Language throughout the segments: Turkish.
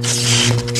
you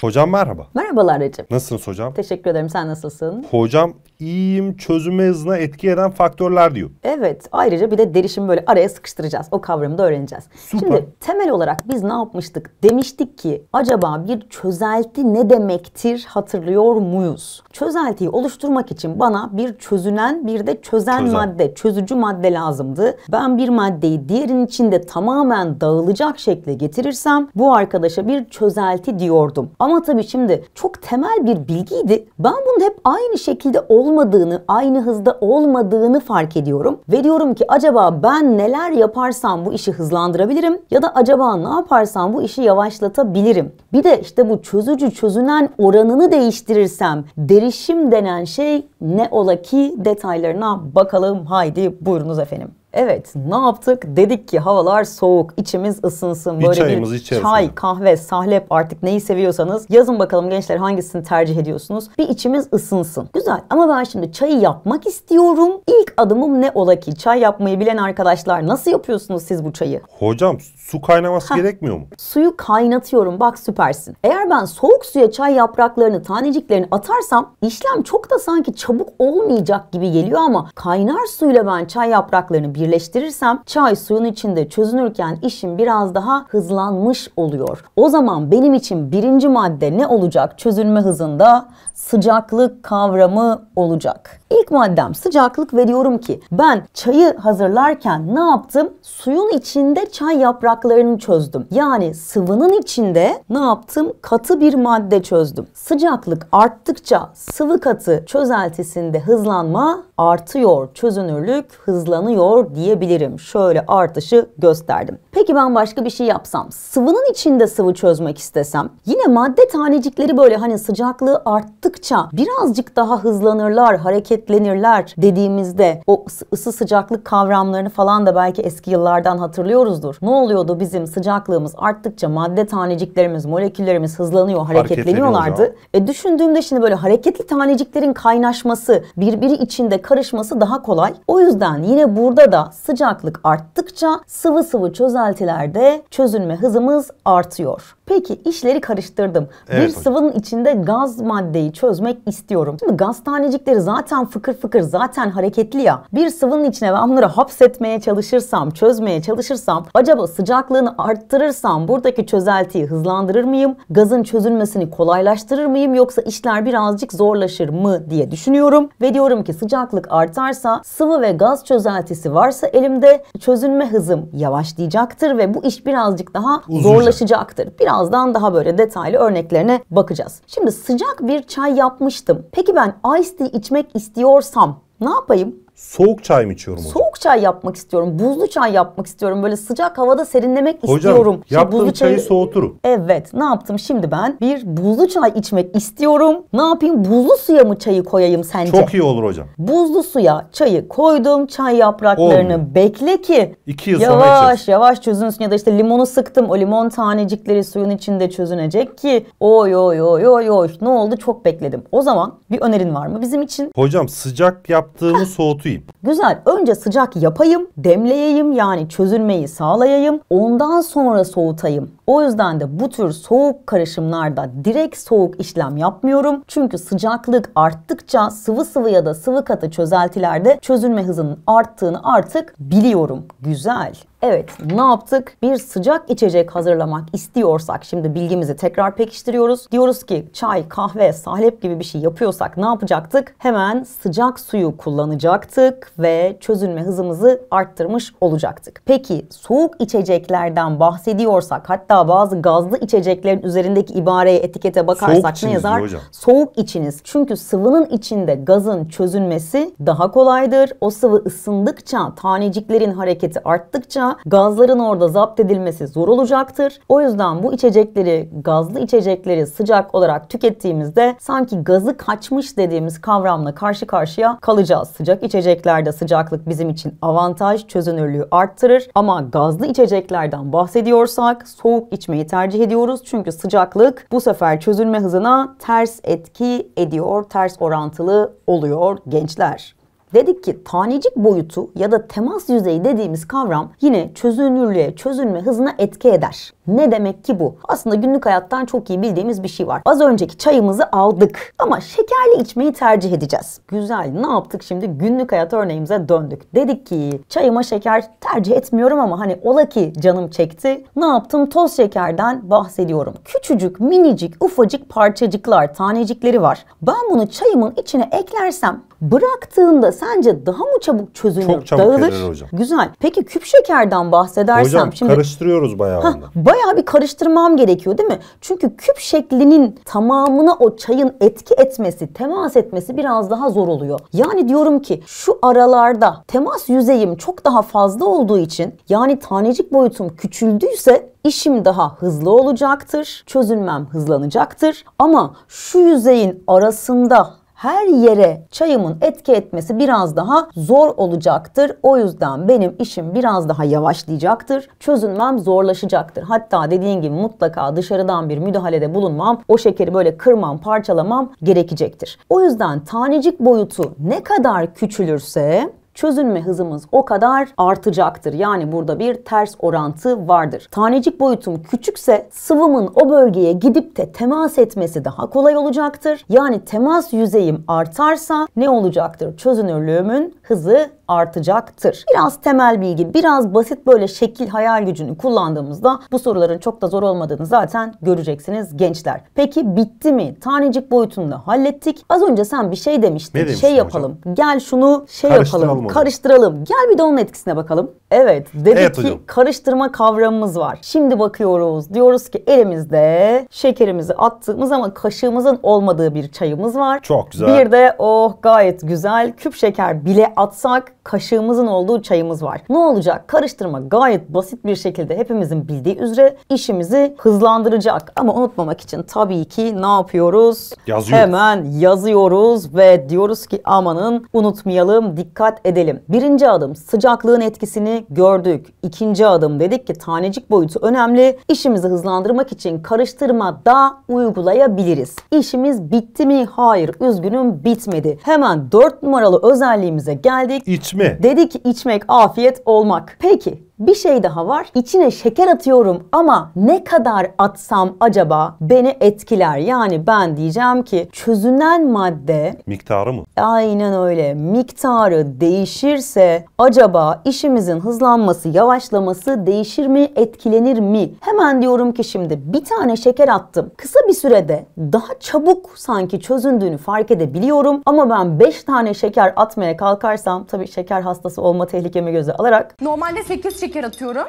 Hocam merhaba. Merhabalar Recep. Nasılsınız hocam? Teşekkür ederim. Sen nasılsın? Hocam iyiyim çözüme hızına etki eden faktörler diyor. Evet. Ayrıca bir de derişimi böyle araya sıkıştıracağız. O kavramı da öğreneceğiz. Süper. Şimdi temel olarak biz ne yapmıştık? Demiştik ki acaba bir çözelti ne demektir hatırlıyor muyuz? Çözeltiyi oluşturmak için bana bir çözünen bir de çözen Çözen. madde, çözücü madde lazımdı. Ben bir maddeyi diğerinin içinde tamamen dağılacak şekle getirirsem bu arkadaşa bir çözelti diyordum. Ama ama tabii şimdi çok temel bir bilgiydi. Ben bunun hep aynı şekilde olmadığını, aynı hızda olmadığını fark ediyorum. Ve diyorum ki acaba ben neler yaparsam bu işi hızlandırabilirim ya da acaba ne yaparsam bu işi yavaşlatabilirim. Bir de işte bu çözücü çözünen oranını değiştirirsem derişim denen şey ne ola ki detaylarına bakalım haydi buyurunuz efendim. Evet ne yaptık? Dedik ki havalar soğuk, içimiz ısınsın. Böyle bir, bir içeriz. çay, kahve, sahlep artık neyi seviyorsanız yazın bakalım gençler hangisini tercih ediyorsunuz. Bir içimiz ısınsın. Güzel ama ben şimdi çayı yapmak istiyorum. İlk adımım ne ola ki? Çay yapmayı bilen arkadaşlar nasıl yapıyorsunuz siz bu çayı? Hocam su kaynaması Heh. gerekmiyor mu? Suyu kaynatıyorum bak süpersin. Eğer ben soğuk suya çay yapraklarını, taneciklerini atarsam işlem çok da sanki çabuk olmayacak gibi geliyor ama kaynar suyla ben çay yapraklarını birleştirirsem çay suyun içinde çözünürken işim biraz daha hızlanmış oluyor. O zaman benim için birinci madde ne olacak çözünme hızında? Sıcaklık kavramı olacak. İlk maddem sıcaklık veriyorum ki ben çayı hazırlarken ne yaptım? Suyun içinde çay yapraklarını çözdüm. Yani sıvının içinde ne yaptım? Katı bir madde çözdüm. Sıcaklık arttıkça sıvı katı çözeltisinde hızlanma artıyor, çözünürlük hızlanıyor diyebilirim. Şöyle artışı gösterdim. Peki ben başka bir şey yapsam, sıvının içinde sıvı çözmek istesem, yine madde tanecikleri böyle hani sıcaklığı arttıkça birazcık daha hızlanırlar, hareket hareketlenirler dediğimizde o ısı sıcaklık kavramlarını falan da belki eski yıllardan hatırlıyoruzdur. Ne oluyordu bizim sıcaklığımız arttıkça madde taneciklerimiz, moleküllerimiz hızlanıyor, hareketleniyorlardı. E düşündüğümde şimdi böyle hareketli taneciklerin kaynaşması, birbiri içinde karışması daha kolay. O yüzden yine burada da sıcaklık arttıkça sıvı sıvı çözeltilerde çözünme hızımız artıyor. Peki işleri karıştırdım. Evet, bir hocam. sıvının içinde gaz maddeyi çözmek istiyorum. Şimdi gaz tanecikleri zaten fıkır fıkır zaten hareketli ya. Bir sıvının içine ben bunları hapsetmeye çalışırsam, çözmeye çalışırsam acaba sıcaklığını arttırırsam buradaki çözeltiyi hızlandırır mıyım? Gazın çözülmesini kolaylaştırır mıyım yoksa işler birazcık zorlaşır mı diye düşünüyorum ve diyorum ki sıcaklık artarsa sıvı ve gaz çözeltisi varsa elimde çözülme hızım yavaşlayacaktır ve bu iş birazcık daha Uzunca. zorlaşacaktır. Biraz birazdan daha böyle detaylı örneklerine bakacağız. Şimdi sıcak bir çay yapmıştım. Peki ben iced tea içmek istiyorsam ne yapayım? Soğuk çay mı içiyorum hocam? Soğuk çay yapmak istiyorum. Buzlu çay yapmak istiyorum. Böyle sıcak havada serinlemek hocam, istiyorum. Hocam yaptığım buzlu çayı çay... soğuturum. Evet. Ne yaptım şimdi ben? Bir buzlu çay içmek istiyorum. Ne yapayım? Buzlu suya mı çayı koyayım sence? Çok iyi olur hocam. Buzlu suya çayı koydum. Çay yapraklarını Olmuyor. bekle ki İki yıl yavaş sonra içeriz. yavaş çözünsün. Ya da işte limonu sıktım. O limon tanecikleri suyun içinde çözünecek ki oy oy oy oy oy ne oldu? Çok bekledim. O zaman bir önerin var mı bizim için? Hocam sıcak yaptığımı soğutuyor büyüteyim. Güzel. Önce sıcak yapayım, demleyeyim yani çözülmeyi sağlayayım. Ondan sonra soğutayım. O yüzden de bu tür soğuk karışımlarda direkt soğuk işlem yapmıyorum. Çünkü sıcaklık arttıkça sıvı sıvı ya da sıvı katı çözeltilerde çözülme hızının arttığını artık biliyorum. Güzel. Evet ne yaptık? Bir sıcak içecek hazırlamak istiyorsak şimdi bilgimizi tekrar pekiştiriyoruz. Diyoruz ki çay, kahve, sahlep gibi bir şey yapıyorsak ne yapacaktık? Hemen sıcak suyu kullanacaktık ve çözülme hızımızı arttırmış olacaktık. Peki soğuk içeceklerden bahsediyorsak hatta bazı gazlı içeceklerin üzerindeki ibareye etikete bakarsak ne yazar? Hocam. Soğuk içiniz. Çünkü sıvının içinde gazın çözülmesi daha kolaydır. O sıvı ısındıkça taneciklerin hareketi arttıkça gazların orada zapt edilmesi zor olacaktır. O yüzden bu içecekleri, gazlı içecekleri sıcak olarak tükettiğimizde sanki gazı kaçmış dediğimiz kavramla karşı karşıya kalacağız. Sıcak içeceklerde sıcaklık bizim için avantaj, çözünürlüğü arttırır ama gazlı içeceklerden bahsediyorsak soğuk içmeyi tercih ediyoruz. Çünkü sıcaklık bu sefer çözülme hızına ters etki ediyor, ters orantılı oluyor gençler. Dedik ki tanecik boyutu ya da temas yüzeyi dediğimiz kavram yine çözünürlüğe, çözünme hızına etki eder. Ne demek ki bu? Aslında günlük hayattan çok iyi bildiğimiz bir şey var. Az önceki çayımızı aldık ama şekerli içmeyi tercih edeceğiz. Güzel ne yaptık şimdi? Günlük hayat örneğimize döndük. Dedik ki çayıma şeker tercih etmiyorum ama hani ola ki canım çekti. Ne yaptım? Toz şekerden bahsediyorum. Küçücük, minicik, ufacık parçacıklar, tanecikleri var. Ben bunu çayımın içine eklersem bıraktığında sence daha mı çabuk çözülür, Çok çabuk dağılır? hocam. Güzel. Peki küp şekerden bahsedersem hocam, şimdi karıştırıyoruz bayağı heh, onu. Bayağı bir karıştırmam gerekiyor değil mi? Çünkü küp şeklinin tamamına o çayın etki etmesi, temas etmesi biraz daha zor oluyor. Yani diyorum ki şu aralarda temas yüzeyim çok daha fazla olduğu için yani tanecik boyutum küçüldüyse işim daha hızlı olacaktır. Çözülmem hızlanacaktır. Ama şu yüzeyin arasında her yere çayımın etki etmesi biraz daha zor olacaktır. O yüzden benim işim biraz daha yavaşlayacaktır. Çözünmem zorlaşacaktır. Hatta dediğin gibi mutlaka dışarıdan bir müdahalede bulunmam, o şekeri böyle kırmam, parçalamam gerekecektir. O yüzden tanecik boyutu ne kadar küçülürse çözünme hızımız o kadar artacaktır. Yani burada bir ters orantı vardır. Tanecik boyutum küçükse sıvımın o bölgeye gidip de temas etmesi daha kolay olacaktır. Yani temas yüzeyim artarsa ne olacaktır? Çözünürlüğümün hızı artacaktır. Biraz temel bilgi, biraz basit böyle şekil hayal gücünü kullandığımızda bu soruların çok da zor olmadığını zaten göreceksiniz gençler. Peki bitti mi? Tanecik boyutunda hallettik. Az önce sen bir şey demiştin. Ne şey yapalım. Hocam? Gel şunu şey karıştıralım yapalım. Onu. Karıştıralım. Gel bir de onun etkisine bakalım. Evet. Dedik evet, ki hocam. karıştırma kavramımız var. Şimdi bakıyoruz. Diyoruz ki elimizde şekerimizi attığımız ama kaşığımızın olmadığı bir çayımız var. Çok güzel. Bir de oh gayet güzel küp şeker bile atsak kaşığımızın olduğu çayımız var. Ne olacak? Karıştırma gayet basit bir şekilde hepimizin bildiği üzere işimizi hızlandıracak. Ama unutmamak için tabii ki ne yapıyoruz? Yazıyoruz. Hemen yazıyoruz ve diyoruz ki amanın unutmayalım, dikkat edelim. Birinci adım sıcaklığın etkisini gördük. İkinci adım dedik ki tanecik boyutu önemli. İşimizi hızlandırmak için karıştırma da uygulayabiliriz. İşimiz bitti mi? Hayır, üzgünüm bitmedi. Hemen 4 numaralı özelliğimize gel geldik. İçme. Dedik içmek, afiyet olmak. Peki bir şey daha var. İçine şeker atıyorum ama ne kadar atsam acaba beni etkiler? Yani ben diyeceğim ki çözünen madde... Miktarı mı? Aynen öyle. Miktarı değişirse acaba işimizin hızlanması, yavaşlaması değişir mi, etkilenir mi? Hemen diyorum ki şimdi bir tane şeker attım. Kısa bir sürede daha çabuk sanki çözündüğünü fark edebiliyorum. Ama ben 5 tane şeker atmaya kalkarsam tabii şeker hastası olma tehlikemi göze alarak... Normalde 8 şeker şeker atıyorum.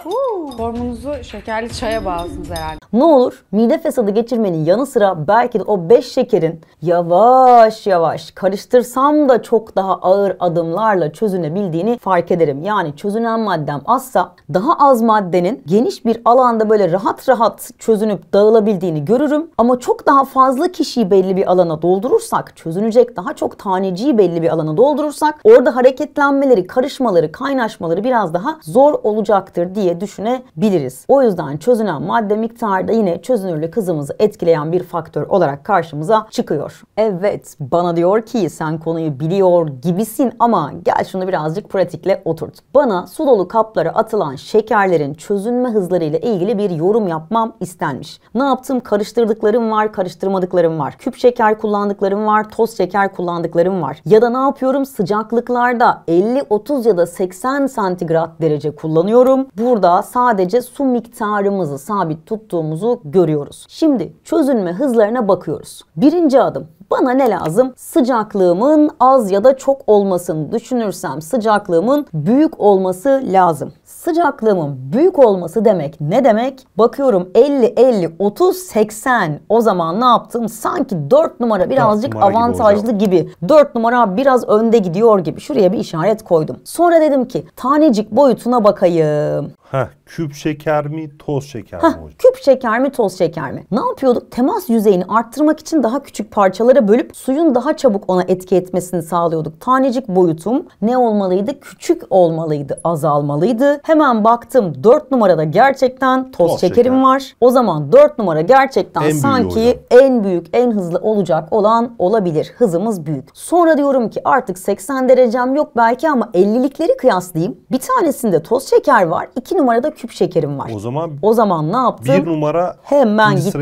Formunuzu şekerli çaya hmm. bağlısınız herhalde. Ne olur mide fesadı geçirmenin yanı sıra belki de o 5 şekerin yavaş yavaş karıştırsam da çok daha ağır adımlarla çözünebildiğini fark ederim. Yani çözünen maddem azsa daha az maddenin geniş bir alanda böyle rahat rahat çözünüp dağılabildiğini görürüm. Ama çok daha fazla kişiyi belli bir alana doldurursak, çözünecek daha çok taneciyi belli bir alana doldurursak orada hareketlenmeleri, karışmaları, kaynaşmaları biraz daha zor olacak olacaktır diye düşünebiliriz. O yüzden çözünen madde miktarı da yine çözünürlük hızımızı etkileyen bir faktör olarak karşımıza çıkıyor. Evet bana diyor ki sen konuyu biliyor gibisin ama gel şunu birazcık pratikle oturt. Bana su dolu kaplara atılan şekerlerin çözünme hızlarıyla ilgili bir yorum yapmam istenmiş. Ne yaptım? Karıştırdıklarım var, karıştırmadıklarım var. Küp şeker kullandıklarım var, toz şeker kullandıklarım var. Ya da ne yapıyorum? Sıcaklıklarda 50, 30 ya da 80 santigrat derece kullanıyorum diyorum. Burada sadece su miktarımızı sabit tuttuğumuzu görüyoruz. Şimdi çözünme hızlarına bakıyoruz. Birinci adım bana ne lazım? Sıcaklığımın az ya da çok olmasını düşünürsem sıcaklığımın büyük olması lazım. Sıcaklığımın büyük olması demek ne demek? Bakıyorum 50 50 30 80. O zaman ne yaptım? Sanki 4 numara birazcık numara avantajlı gibi, gibi. 4 numara biraz önde gidiyor gibi. Şuraya bir işaret koydum. Sonra dedim ki tanecik boyutuna bakayım. Heh, küp şeker mi, toz şeker mi hocam? Küp şeker mi, toz şeker mi? Ne yapıyorduk? Temas yüzeyini arttırmak için daha küçük parçaları parçalara bölüp suyun daha çabuk ona etki etmesini sağlıyorduk. Tanecik boyutum ne olmalıydı? Küçük olmalıydı, azalmalıydı. Hemen baktım 4 numarada gerçekten toz, toz şekerim şeker. var. O zaman 4 numara gerçekten en sanki büyük en büyük, en hızlı olacak olan olabilir. Hızımız büyük. Sonra diyorum ki artık 80 derecem yok belki ama 50'likleri kıyaslayayım. Bir tanesinde toz şeker var, 2 numarada küp şekerim var. O zaman o zaman ne yaptım? 1 numara hemen gittim.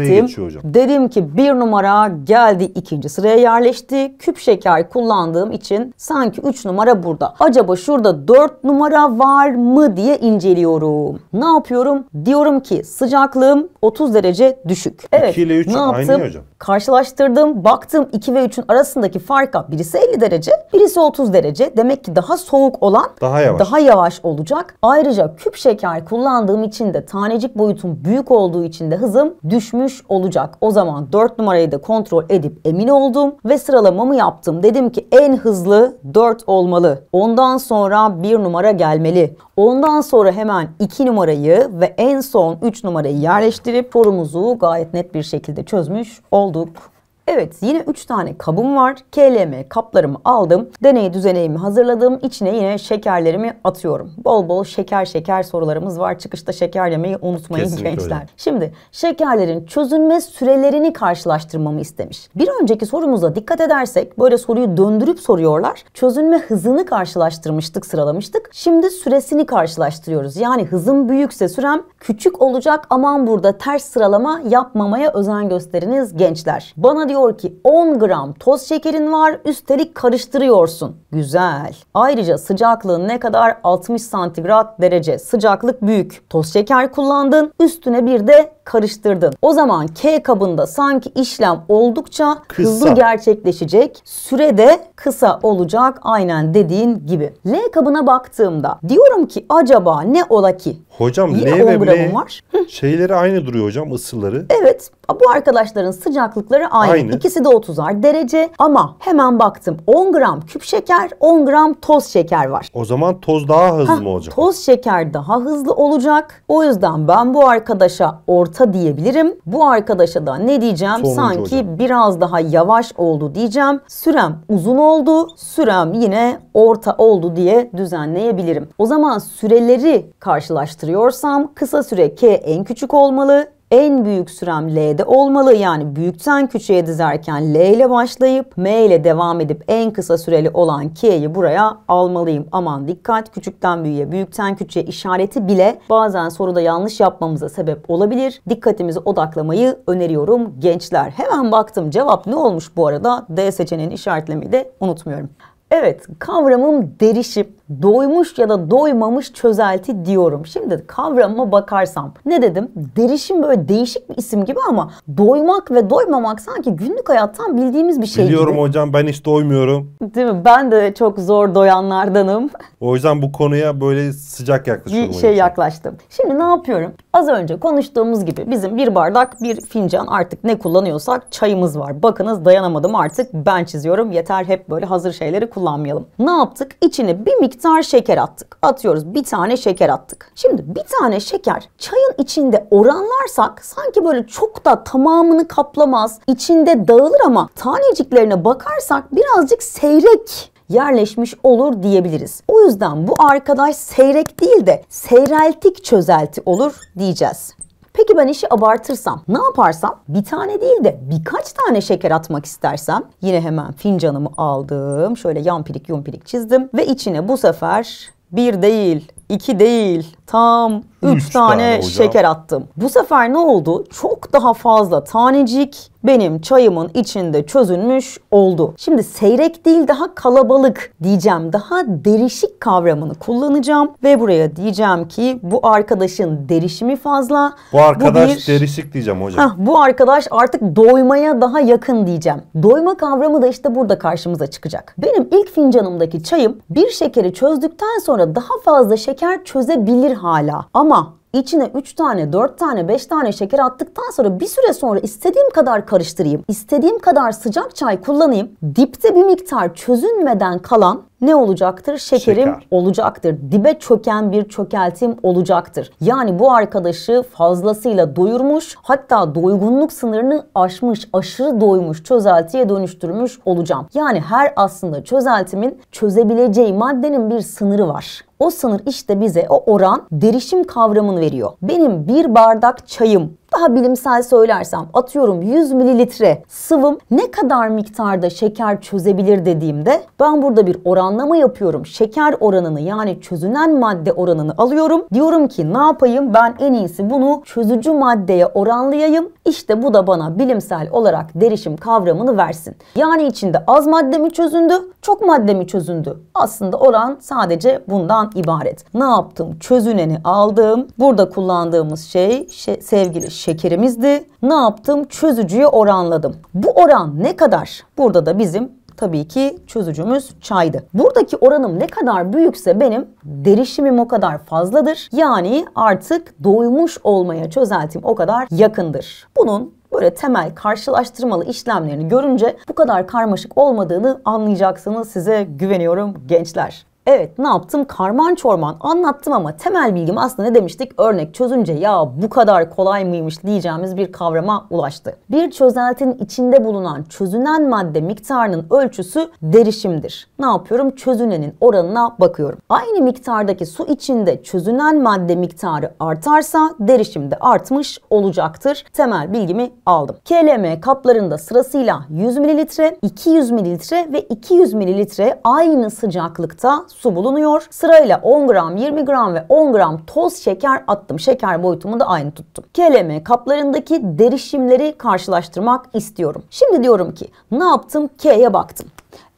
Dedim ki 1 numara geldi ikinci sonraki sıraya yerleşti. Küp şeker kullandığım için sanki 3 numara burada. Acaba şurada 4 numara var mı diye inceliyorum. Ne yapıyorum? Diyorum ki sıcaklığım 30 derece düşük. Evet. 2 ile 3 aynı hocam. Karşılaştırdım, baktım 2 ve 3'ün arasındaki farka birisi 50 derece, birisi 30 derece. Demek ki daha soğuk olan daha yavaş, daha yavaş olacak. Ayrıca küp şeker kullandığım için de tanecik boyutum büyük olduğu için de hızım düşmüş olacak. O zaman 4 numarayı da kontrol edip emin ol oldum ve sıralamamı yaptım. Dedim ki en hızlı 4 olmalı. Ondan sonra 1 numara gelmeli. Ondan sonra hemen 2 numarayı ve en son 3 numarayı yerleştirip sorumuzu gayet net bir şekilde çözmüş olduk. Evet yine 3 tane kabım var. KLM kaplarımı aldım. Deney düzeneğimi hazırladım. İçine yine şekerlerimi atıyorum. Bol bol şeker şeker sorularımız var. Çıkışta şeker yemeyi unutmayın Kesinlikle gençler. Öyle. Şimdi şekerlerin çözünme sürelerini karşılaştırmamı istemiş. Bir önceki sorumuza dikkat edersek böyle soruyu döndürüp soruyorlar. Çözünme hızını karşılaştırmıştık, sıralamıştık. Şimdi süresini karşılaştırıyoruz. Yani hızım büyükse sürem küçük olacak. Aman burada ters sıralama yapmamaya özen gösteriniz gençler. Bana diyor diyor ki 10 gram toz şekerin var üstelik karıştırıyorsun. Güzel. Ayrıca sıcaklığın ne kadar 60 santigrat derece sıcaklık büyük. Toz şeker kullandın üstüne bir de karıştırdın. O zaman K kabında sanki işlem oldukça kısa. hızlı gerçekleşecek. Süre de kısa olacak aynen dediğin gibi. L kabına baktığımda diyorum ki acaba ne ola ki? Hocam Yine L ve M var. şeyleri aynı duruyor hocam ısıları. Evet bu arkadaşların sıcaklıkları aynı. aynı. Aynı. İkisi de 30'ar derece ama hemen baktım 10 gram küp şeker 10 gram toz şeker var. O zaman toz daha hızlı Hah, mı olacak? Toz şeker daha hızlı olacak. O yüzden ben bu arkadaşa orta diyebilirim. Bu arkadaşa da ne diyeceğim? Sonuncu Sanki hocam. biraz daha yavaş oldu diyeceğim. Sürem uzun oldu. Sürem yine orta oldu diye düzenleyebilirim. O zaman süreleri karşılaştırıyorsam kısa süre K en küçük olmalı en büyük sürem L'de olmalı. Yani büyükten küçüğe dizerken L ile başlayıp M ile devam edip en kısa süreli olan K'yi buraya almalıyım. Aman dikkat küçükten büyüğe büyükten küçüğe işareti bile bazen soruda yanlış yapmamıza sebep olabilir. Dikkatimizi odaklamayı öneriyorum gençler. Hemen baktım cevap ne olmuş bu arada D seçeneğini işaretlemeyi de unutmuyorum. Evet kavramım derişip doymuş ya da doymamış çözelti diyorum. Şimdi kavramıma bakarsam ne dedim? Derişim böyle değişik bir isim gibi ama doymak ve doymamak sanki günlük hayattan bildiğimiz bir şey Biliyorum gibi. hocam ben hiç doymuyorum. Değil mi? Ben de çok zor doyanlardanım. O yüzden bu konuya böyle sıcak yaklaşıyorum. Bir şey yaklaştım. Şimdi ne yapıyorum? Az önce konuştuğumuz gibi bizim bir bardak bir fincan artık ne kullanıyorsak çayımız var. Bakınız dayanamadım artık ben çiziyorum. Yeter hep böyle hazır şeyleri kullanmayalım. Ne yaptık? İçine bir miktar şeker attık. Atıyoruz bir tane şeker attık. Şimdi bir tane şeker çayın içinde oranlarsak sanki böyle çok da tamamını kaplamaz. içinde dağılır ama taneciklerine bakarsak birazcık seyrek yerleşmiş olur diyebiliriz. O yüzden bu arkadaş seyrek değil de seyreltik çözelti olur diyeceğiz. Peki ben işi abartırsam, ne yaparsam? Bir tane değil de birkaç tane şeker atmak istersem yine hemen fincanımı aldım. Şöyle yan pirik pirik çizdim ve içine bu sefer bir değil 2 değil tam 3 tane, tane şeker attım. Bu sefer ne oldu? Çok daha fazla tanecik benim çayımın içinde çözülmüş oldu. Şimdi seyrek değil daha kalabalık diyeceğim. Daha derişik kavramını kullanacağım ve buraya diyeceğim ki bu arkadaşın derişimi fazla. Bu arkadaş bu bir... derişik diyeceğim hocam. Heh, bu arkadaş artık doymaya daha yakın diyeceğim. Doyma kavramı da işte burada karşımıza çıkacak. Benim ilk fincanımdaki çayım bir şekeri çözdükten sonra daha fazla şeker Şeker çözebilir hala ama İçine 3 tane, 4 tane, 5 tane şeker attıktan sonra bir süre sonra istediğim kadar karıştırayım, istediğim kadar sıcak çay kullanayım. Dipte bir miktar çözünmeden kalan ne olacaktır? Şekerim Şeker. olacaktır. Dibe çöken bir çökeltim olacaktır. Yani bu arkadaşı fazlasıyla doyurmuş, hatta doygunluk sınırını aşmış, aşırı doymuş çözeltiye dönüştürmüş olacağım. Yani her aslında çözeltimin çözebileceği maddenin bir sınırı var. O sınır işte bize o oran derişim kavramını veriyor. Benim bir bardak çayım daha bilimsel söylersem atıyorum 100 mililitre sıvım ne kadar miktarda şeker çözebilir dediğimde ben burada bir oranlama yapıyorum. Şeker oranını yani çözünen madde oranını alıyorum. Diyorum ki ne yapayım ben en iyisi bunu çözücü maddeye oranlayayım. İşte bu da bana bilimsel olarak derişim kavramını versin. Yani içinde az madde mi çözündü, çok madde mi çözündü? Aslında oran sadece bundan ibaret. Ne yaptım? Çözüneni aldım. Burada kullandığımız şey, şey sevgili şeker şekerimizdi. Ne yaptım? Çözücüyü oranladım. Bu oran ne kadar? Burada da bizim tabii ki çözücümüz çaydı. Buradaki oranım ne kadar büyükse benim derişimim o kadar fazladır. Yani artık doymuş olmaya çözeltim o kadar yakındır. Bunun böyle temel karşılaştırmalı işlemlerini görünce bu kadar karmaşık olmadığını anlayacaksınız. Size güveniyorum gençler. Evet ne yaptım? Karman çorman anlattım ama temel bilgim aslında ne demiştik? Örnek çözünce ya bu kadar kolay mıymış diyeceğimiz bir kavrama ulaştı. Bir çözeltinin içinde bulunan çözünen madde miktarının ölçüsü derişimdir. Ne yapıyorum? Çözünenin oranına bakıyorum. Aynı miktardaki su içinde çözünen madde miktarı artarsa derişim de artmış olacaktır. Temel bilgimi aldım. KLM kaplarında sırasıyla 100 ml, 200 ml ve 200 ml aynı sıcaklıkta su bulunuyor. Sırayla 10 gram, 20 gram ve 10 gram toz şeker attım. Şeker boyutumu da aynı tuttum. KLM kaplarındaki derişimleri karşılaştırmak istiyorum. Şimdi diyorum ki ne yaptım? K'ye baktım.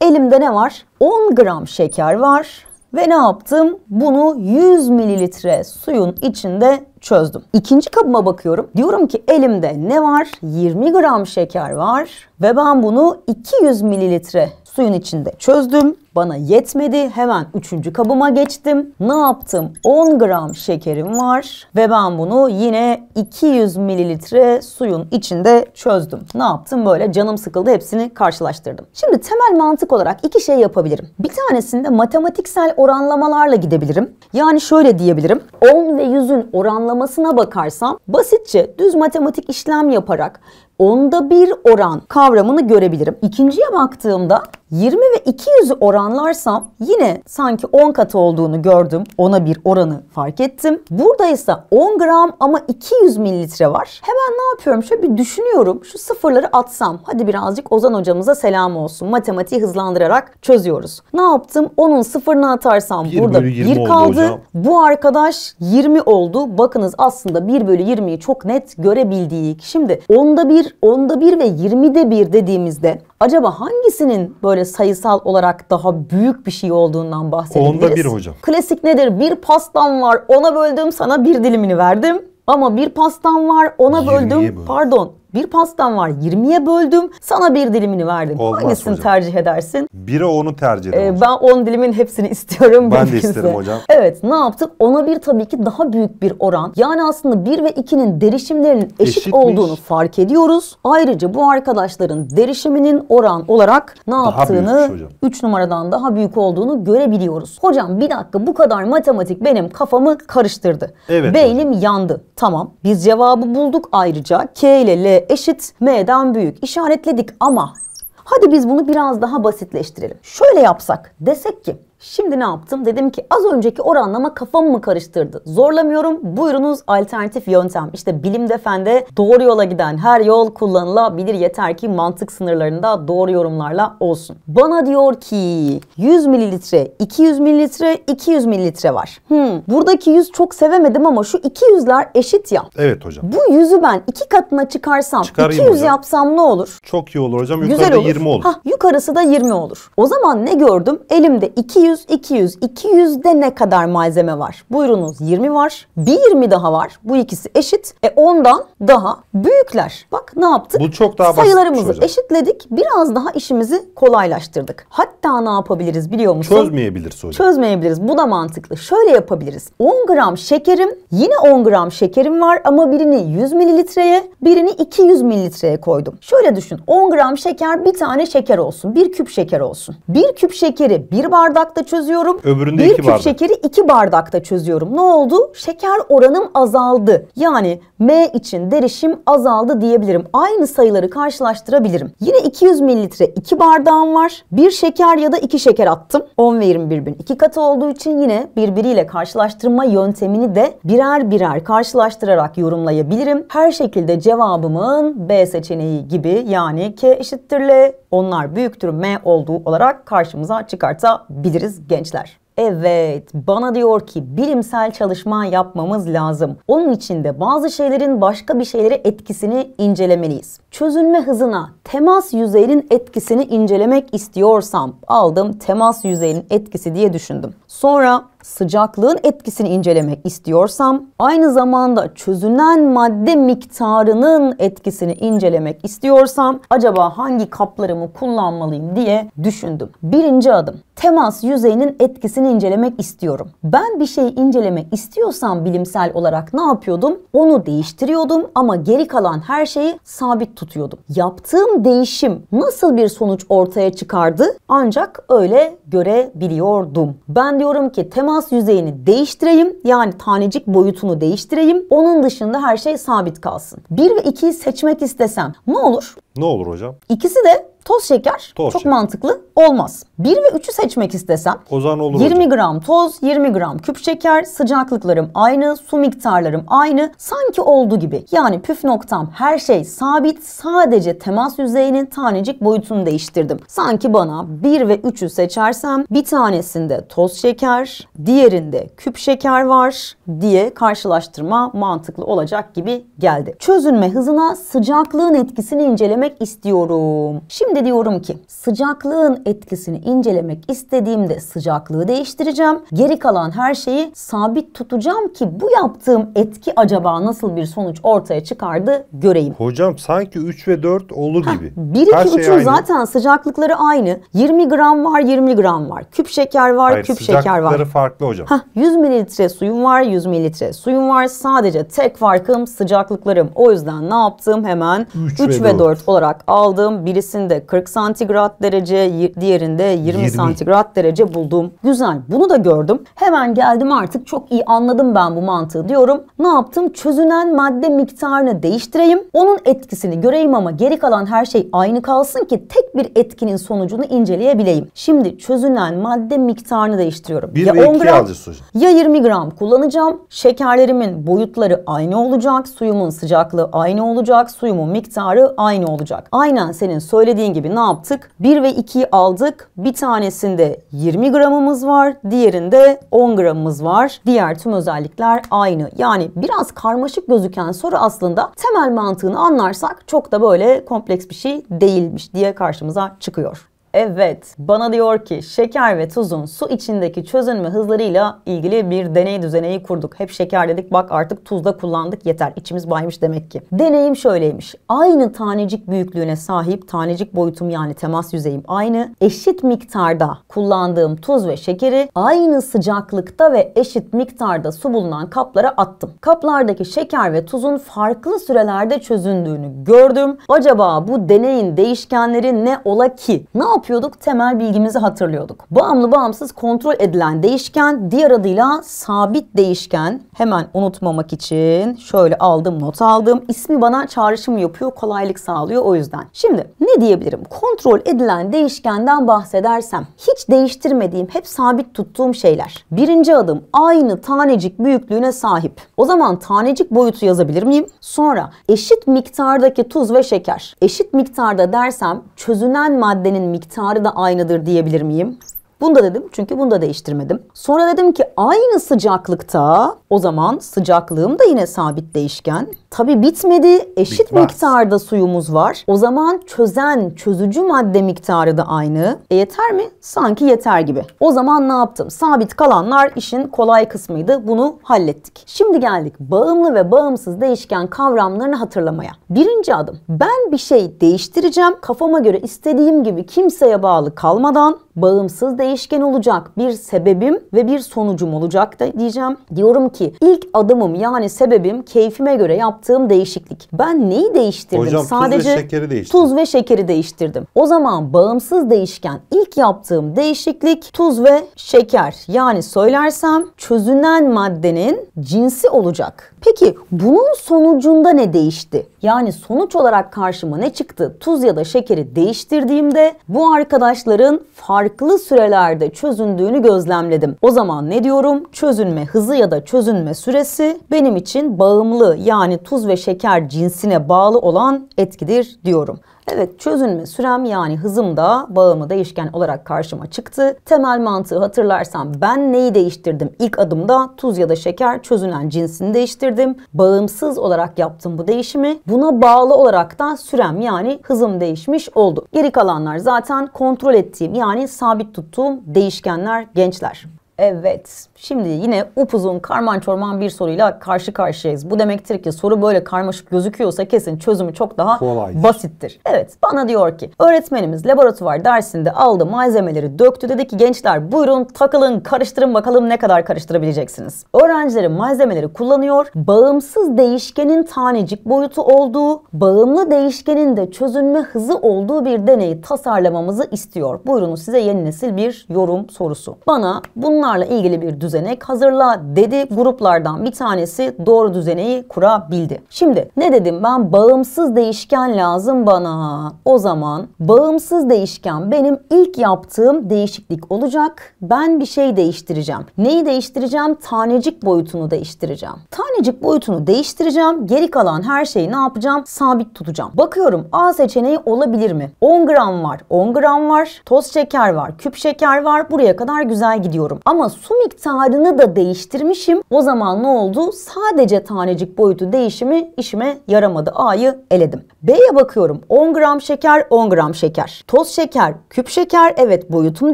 Elimde ne var? 10 gram şeker var ve ne yaptım? Bunu 100 mililitre suyun içinde çözdüm. İkinci kabıma bakıyorum. Diyorum ki elimde ne var? 20 gram şeker var ve ben bunu 200 mililitre suyun içinde çözdüm. Bana yetmedi. Hemen üçüncü kabıma geçtim. Ne yaptım? 10 gram şekerim var ve ben bunu yine 200 mililitre suyun içinde çözdüm. Ne yaptım? Böyle canım sıkıldı. Hepsini karşılaştırdım. Şimdi temel mantık olarak iki şey yapabilirim. Bir tanesinde matematiksel oranlamalarla gidebilirim. Yani şöyle diyebilirim. 10 ve 100'ün oranlamasına bakarsam basitçe düz matematik işlem yaparak onda bir oran kavramını görebilirim. İkinciye baktığımda 20 ve 200 oran oranlarsam yine sanki 10 katı olduğunu gördüm. Ona bir oranı fark ettim. Burada ise 10 gram ama 200 mililitre var. Hemen ne yapıyorum? Şöyle bir düşünüyorum. Şu sıfırları atsam. Hadi birazcık Ozan hocamıza selam olsun. Matematiği hızlandırarak çözüyoruz. Ne yaptım? Onun sıfırını atarsam 1 burada 1 kaldı. Bu arkadaş 20 oldu. Bakınız aslında 1 bölü 20'yi çok net görebildik. Şimdi onda 1, onda 1 ve 20'de 1 dediğimizde Acaba hangisinin böyle sayısal olarak daha büyük bir şey olduğundan bahsedebiliriz? Onda bir hocam. Klasik nedir? Bir pastan var ona böldüm sana bir dilimini verdim. Ama bir pastan var ona böldüm. Pardon bir pastan var 20'ye böldüm sana bir dilimini verdim. Olmaz Hangisini hocam. tercih edersin? Bire onu tercih ee, ederim. Ee, ben 10 dilimin hepsini istiyorum. Ben de isterim hocam. Evet ne yaptık? Ona bir tabii ki daha büyük bir oran. Yani aslında 1 ve 2'nin derişimlerinin eşit Eşitmiş. olduğunu fark ediyoruz. Ayrıca bu arkadaşların derişiminin oran olarak ne daha yaptığını 3 numaradan daha büyük olduğunu görebiliyoruz. Hocam bir dakika bu kadar matematik benim kafamı karıştırdı. Evet, Beynim hocam. yandı. Tamam biz cevabı bulduk ayrıca. K ile L eşit m'den büyük işaretledik ama hadi biz bunu biraz daha basitleştirelim. Şöyle yapsak desek ki Şimdi ne yaptım? Dedim ki az önceki oranlama kafamı mı karıştırdı? Zorlamıyorum. Buyurunuz alternatif yöntem. İşte bilimde fende doğru yola giden her yol kullanılabilir. Yeter ki mantık sınırlarında doğru yorumlarla olsun. Bana diyor ki 100 mililitre, 200 mililitre, 200 mililitre var. Hmm, buradaki 100 çok sevemedim ama şu 200'ler eşit ya. Evet hocam. Bu 100'ü ben iki katına çıkarsam, Çıkarayım 200 hocam. yapsam ne olur? Çok iyi olur hocam. Yukarıda 20 olur. Hah, yukarısı da 20 olur. O zaman ne gördüm? Elimde 200 200, 200, 200'de ne kadar malzeme var? Buyurunuz 20 var. Bir 20 daha var. Bu ikisi eşit. E ondan daha büyükler. Bak ne yaptık? Bu çok daha Sayılarımızı şey eşitledik. Biraz daha işimizi kolaylaştırdık. Hatta ne yapabiliriz biliyor musun? Çözmeyebiliriz hocam. Çözmeyebiliriz. Bu da mantıklı. Şöyle yapabiliriz. 10 gram şekerim, yine 10 gram şekerim var ama birini 100 mililitreye, birini 200 mililitreye koydum. Şöyle düşün. 10 gram şeker bir tane şeker olsun. Bir küp şeker olsun. Bir küp şekeri bir bardakta bardakta çözüyorum. Öbüründe bir iki küp şekeri iki bardakta çözüyorum. Ne oldu? Şeker oranım azaldı. Yani M için derişim azaldı diyebilirim. Aynı sayıları karşılaştırabilirim. Yine 200 mililitre iki bardağım var. Bir şeker ya da iki şeker attım. 10 ve 21 bin iki katı olduğu için yine birbiriyle karşılaştırma yöntemini de birer birer karşılaştırarak yorumlayabilirim. Her şekilde cevabımın B seçeneği gibi yani K eşittir L onlar büyüktür M olduğu olarak karşımıza çıkartabiliriz dinleyicimiz gençler. Evet, bana diyor ki bilimsel çalışma yapmamız lazım. Onun için de bazı şeylerin başka bir şeylere etkisini incelemeliyiz çözünme hızına temas yüzeyinin etkisini incelemek istiyorsam aldım temas yüzeyinin etkisi diye düşündüm. Sonra sıcaklığın etkisini incelemek istiyorsam aynı zamanda çözünen madde miktarının etkisini incelemek istiyorsam acaba hangi kaplarımı kullanmalıyım diye düşündüm. Birinci adım temas yüzeyinin etkisini incelemek istiyorum. Ben bir şeyi incelemek istiyorsam bilimsel olarak ne yapıyordum? Onu değiştiriyordum ama geri kalan her şeyi sabit tutuyordum. Yaptığım değişim nasıl bir sonuç ortaya çıkardı ancak öyle görebiliyordum. Ben diyorum ki temas yüzeyini değiştireyim yani tanecik boyutunu değiştireyim. Onun dışında her şey sabit kalsın. 1 ve 2'yi seçmek istesem ne olur? Ne olur hocam? İkisi de toz şeker toz çok şeker. mantıklı olmaz. 1 ve 3'ü seçmek istesem o zaman olur 20 hocam. gram toz, 20 gram küp şeker, sıcaklıklarım aynı, su miktarlarım aynı, sanki oldu gibi. Yani püf noktam her şey sabit, sadece temas yüzeyinin tanecik boyutunu değiştirdim. Sanki bana 1 ve 3'ü seçersem bir tanesinde toz şeker, diğerinde küp şeker var diye karşılaştırma mantıklı olacak gibi geldi. Çözünme hızına sıcaklığın etkisini inceleme incelemek istiyorum. Şimdi diyorum ki sıcaklığın etkisini incelemek istediğimde sıcaklığı değiştireceğim. Geri kalan her şeyi sabit tutacağım ki bu yaptığım etki acaba nasıl bir sonuç ortaya çıkardı göreyim. Hocam sanki 3 ve 4 olur gibi. 1 2 3'ün zaten sıcaklıkları aynı. 20 gram var 20 gram var. Küp şeker var Hayır, küp şeker var. Sıcaklıkları farklı hocam. Heh, 100 mililitre suyum var 100 mililitre suyum var. Sadece tek farkım sıcaklıklarım. O yüzden ne yaptım hemen 3, ve 4. 4 olarak aldığım birisinde 40 santigrat derece diğerinde 20, 20 santigrat derece buldum. Güzel bunu da gördüm. Hemen geldim artık çok iyi anladım ben bu mantığı diyorum. Ne yaptım? Çözünen madde miktarını değiştireyim. Onun etkisini göreyim ama geri kalan her şey aynı kalsın ki tek bir etkinin sonucunu inceleyebileyim. Şimdi çözünen madde miktarını değiştiriyorum. 1 ya 10 gram hocam. Ya 20 gram kullanacağım. Şekerlerimin boyutları aynı olacak. Suyumun sıcaklığı aynı olacak. Suyumun miktarı aynı olacak olacak. Aynen senin söylediğin gibi ne yaptık? 1 ve 2'yi aldık. Bir tanesinde 20 gramımız var. Diğerinde 10 gramımız var. Diğer tüm özellikler aynı. Yani biraz karmaşık gözüken soru aslında temel mantığını anlarsak çok da böyle kompleks bir şey değilmiş diye karşımıza çıkıyor. Evet, bana diyor ki şeker ve tuzun su içindeki çözünme hızlarıyla ilgili bir deney düzeneyi kurduk. Hep şeker dedik bak artık tuzda kullandık yeter içimiz baymış demek ki. Deneyim şöyleymiş. Aynı tanecik büyüklüğüne sahip tanecik boyutum yani temas yüzeyim aynı. Eşit miktarda kullandığım tuz ve şekeri aynı sıcaklıkta ve eşit miktarda su bulunan kaplara attım. Kaplardaki şeker ve tuzun farklı sürelerde çözündüğünü gördüm. Acaba bu deneyin değişkenleri ne ola ki? Ne yapıyorduk? Temel bilgimizi hatırlıyorduk. Bağımlı bağımsız kontrol edilen değişken diğer adıyla sabit değişken. Hemen unutmamak için şöyle aldım not aldım. İsmi bana çağrışım yapıyor kolaylık sağlıyor o yüzden. Şimdi ne diyebilirim? Kontrol edilen değişkenden bahsedersem hiç değiştirmediğim hep sabit tuttuğum şeyler. Birinci adım aynı tanecik büyüklüğüne sahip. O zaman tanecik boyutu yazabilir miyim? Sonra eşit miktardaki tuz ve şeker. Eşit miktarda dersem çözünen maddenin miktarı miktarı da aynıdır diyebilir miyim? Bunu da dedim çünkü bunu da değiştirmedim. Sonra dedim ki aynı sıcaklıkta o zaman sıcaklığım da yine sabit değişken. Tabi bitmedi eşit Bitmez. miktarda suyumuz var. O zaman çözen çözücü madde miktarı da aynı. E yeter mi? Sanki yeter gibi. O zaman ne yaptım? Sabit kalanlar işin kolay kısmıydı. Bunu hallettik. Şimdi geldik bağımlı ve bağımsız değişken kavramlarını hatırlamaya. Birinci adım. Ben bir şey değiştireceğim. Kafama göre istediğim gibi kimseye bağlı kalmadan bağımsız değişken olacak bir sebebim ve bir sonucum olacak da diyeceğim. Diyorum ki ilk adımım yani sebebim keyfime göre yaptığım değişiklik. Ben neyi değiştirdim? Hocam Sadece tuz ve şekeri değiştirdim. Tuz ve şekeri değiştirdim. O zaman bağımsız değişken ilk yaptığım değişiklik tuz ve şeker. Yani söylersem çözünen maddenin cinsi olacak. Peki bunun sonucunda ne değişti? Yani sonuç olarak karşıma ne çıktı? Tuz ya da şekeri değiştirdiğimde bu arkadaşların farklı sürelerde çözündüğünü gözlemledim. O zaman ne diyorum? Çözünme hızı ya da çözünme süresi benim için bağımlı yani tuz ve şeker cinsine bağlı olan etkidir diyorum. Evet çözünme sürem yani hızım da bağımı değişken olarak karşıma çıktı. Temel mantığı hatırlarsam ben neyi değiştirdim? İlk adımda tuz ya da şeker çözünen cinsini değiştirdim. Bağımsız olarak yaptım bu değişimi. Buna bağlı olarak da sürem yani hızım değişmiş oldu. Geri kalanlar zaten kontrol ettiğim yani sabit tuttuğum değişkenler gençler. Evet. Şimdi yine upuzun karman çorman bir soruyla karşı karşıyayız. Bu demektir ki soru böyle karmaşık gözüküyorsa kesin çözümü çok daha Kolaydır. basittir. Evet. Bana diyor ki öğretmenimiz laboratuvar dersinde aldı malzemeleri döktü dedi ki gençler buyurun takılın karıştırın bakalım ne kadar karıştırabileceksiniz. Öğrencileri malzemeleri kullanıyor. Bağımsız değişkenin tanecik boyutu olduğu, bağımlı değişkenin de çözünme hızı olduğu bir deneyi tasarlamamızı istiyor. Buyurunuz size yeni nesil bir yorum sorusu. Bana bunlar bunlarla ilgili bir düzenek hazırla dedi. Gruplardan bir tanesi doğru düzeneği kurabildi. Şimdi ne dedim ben? Bağımsız değişken lazım bana. O zaman bağımsız değişken benim ilk yaptığım değişiklik olacak. Ben bir şey değiştireceğim. Neyi değiştireceğim? Tanecik boyutunu değiştireceğim. Tanecik boyutunu değiştireceğim. Geri kalan her şeyi ne yapacağım? Sabit tutacağım. Bakıyorum A seçeneği olabilir mi? 10 gram var, 10 gram var. Toz şeker var, küp şeker var. Buraya kadar güzel gidiyorum. Ama ama su miktarını da değiştirmişim. O zaman ne oldu? Sadece tanecik boyutu değişimi işime yaramadı. A'yı eledim. B'ye bakıyorum. 10 gram şeker, 10 gram şeker. Toz şeker, küp şeker. Evet boyutum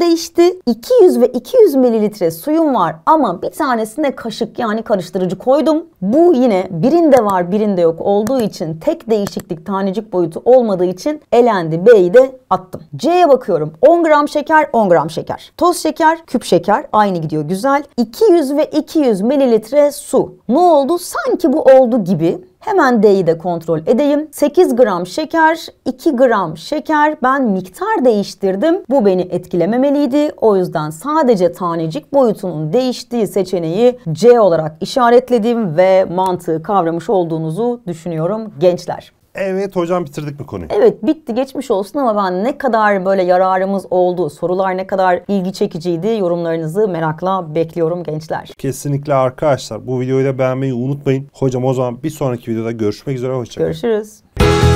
değişti. 200 ve 200 mililitre suyum var ama bir tanesine kaşık yani karıştırıcı koydum. Bu yine birinde var birinde yok olduğu için tek değişiklik tanecik boyutu olmadığı için elendi. B'yi de attım. C'ye bakıyorum. 10 gram şeker, 10 gram şeker. Toz şeker, küp şeker. Aynı aynı gidiyor güzel. 200 ve 200 mililitre su. Ne oldu? Sanki bu oldu gibi. Hemen D'yi de kontrol edeyim. 8 gram şeker, 2 gram şeker. Ben miktar değiştirdim. Bu beni etkilememeliydi. O yüzden sadece tanecik boyutunun değiştiği seçeneği C olarak işaretledim ve mantığı kavramış olduğunuzu düşünüyorum gençler. Evet hocam bitirdik mi konuyu? Evet bitti geçmiş olsun ama ben ne kadar böyle yararımız oldu, sorular ne kadar ilgi çekiciydi yorumlarınızı merakla bekliyorum gençler. Kesinlikle arkadaşlar bu videoyu da beğenmeyi unutmayın. Hocam o zaman bir sonraki videoda görüşmek üzere hoşçakalın. Görüşürüz.